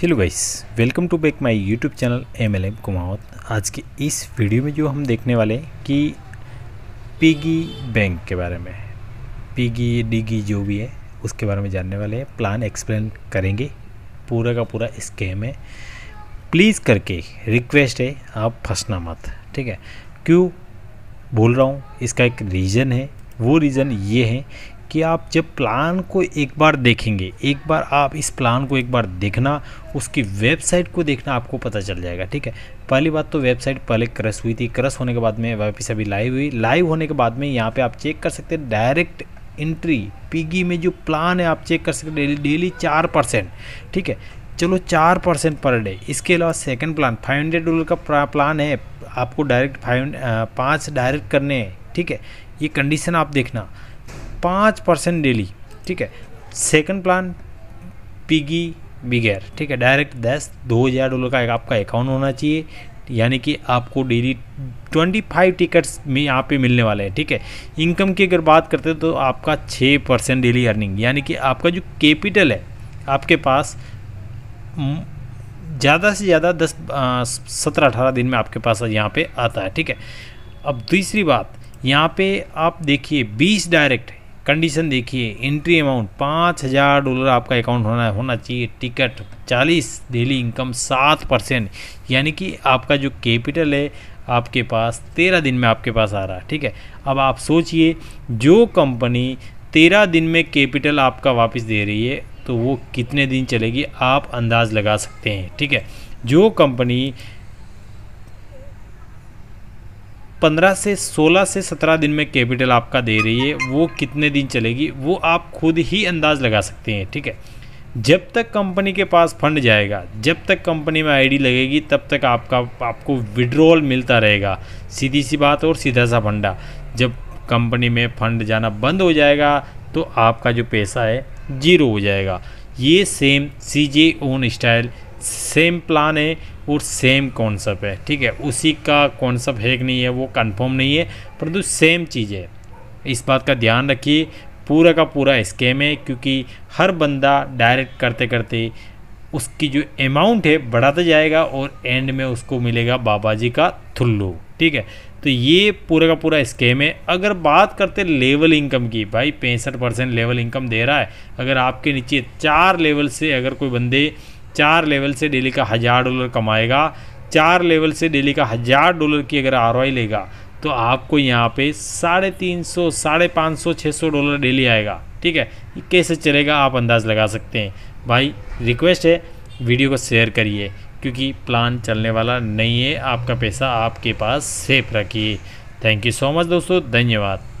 hello guys welcome to back my YouTube channel M L M Kumawat आज के इस video में जो हम देखने वाले कि पीगी बैंक के बारे में पीगी डीगी जो भी है उसके बारे में जानने वाले हैं प्लान एक्सप्लेन करेंगे पूरा का पूरा स्केम है प्लीज़ करके रिक्वेस्ट है आप फंसना मत ठीक है क्यों बोल रहा हूँ इसका एक रीज़न है वो रीज़न ये है कि आप जब प्लान को एक बार देखेंगे एक बार आप इस प्लान को एक बार देखना उसकी वेबसाइट को देखना आपको पता चल जाएगा ठीक है पहली बात तो वेबसाइट पहले क्रश हुई थी क्रश होने के बाद में वापिस अभी लाइव हुई लाइव होने के बाद में यहाँ पे आप चेक कर सकते हैं डायरेक्ट एंट्री पीगी में जो प्लान है आप चेक कर सकते हैं डेली चार परसेंट ठीक है चलो चार परसेंट पर डे इसके अलावा second plan five hundred dollar का प्लान है आपको डायरेक्ट फाइव पाँच डायरेक्ट करने हैं ठीक है ये कंडीशन आप देखना पाँच परसेंट डेली ठीक है सेकंड प्लान पिगी बिगैर ठीक है डायरेक्ट दस दो हज़ार डॉलर का एक आपका अकाउंट होना चाहिए यानी कि आपको डेली 25 टिकट्स में यहाँ पे मिलने वाले हैं ठीक है इनकम की अगर बात करते हैं तो आपका 6 परसेंट डेली अर्निंग यानी कि आपका जो कैपिटल है आपके पास ज़्यादा से ज़्यादा दस सत्रह अठारह दिन में आपके पास यहाँ पे आता है ठीक है अब दूसरी बात यहाँ पे आप देखिए 20 डायरेक्ट कंडीशन देखिए एंट्री अमाउंट पाँच हज़ार डॉलर आपका अकाउंट होना होना चाहिए टिकट चालीस डेली इनकम सात परसेंट यानी कि आपका जो कैपिटल है आपके पास तेरह दिन में आपके पास आ रहा है ठीक है अब आप सोचिए जो कंपनी तेरह दिन में कैपिटल आपका वापस दे रही है तो वो कितने दिन चलेगी आप अंदाज़ लगा सकते हैं ठीक है जो कंपनी 15 से 16 से 17 दिन में कैपिटल आपका दे रही है वो कितने दिन चलेगी वो आप खुद ही अंदाज लगा सकते हैं ठीक है जब तक कंपनी के पास फंड जाएगा जब तक कंपनी में आईडी लगेगी तब तक आपका आपको विड्रॉल मिलता रहेगा सीधी सी बात और सीधा सा फंडा जब कंपनी में फंड जाना बंद हो जाएगा तो आपका जो पैसा है जीरो हो जाएगा ये same C J own style same plan है और सेम कॉन्सेप्ट है ठीक है उसी का कॉन्सेप्ट है कि नहीं है वो कंफर्म नहीं है परंतु सेम चीज़ है इस बात का ध्यान रखिए पूरा का पूरा स्कैम है क्योंकि हर बंदा डायरेक्ट करते करते उसकी जो अमाउंट है बढ़ाता जाएगा और एंड में उसको मिलेगा बाबा जी का थुल्लू ठीक है तो ये पूरा का पूरा स्कैम है अगर बात करते लेवल इनकम की भाई पैंसठ परसेंट लेवल इनकम दे रहा है अगर आपके नीचे चार लेवल से अगर कोई बंदे चार लेवल से डेली का हज़ार डॉलर कमाएगा चार लेवल से डेली का हज़ार डॉलर की अगर आर लेगा तो आपको यहाँ पे साढ़े तीन सौ साढ़े पाँच सौ छः सौ डॉलर डेली आएगा ठीक है ये कैसे चलेगा आप अंदाज़ लगा सकते हैं भाई रिक्वेस्ट है वीडियो को शेयर करिए क्योंकि प्लान चलने वाला नहीं है आपका पैसा आपके पास सेफ रखिए थैंक यू सो मच दोस्तों धन्यवाद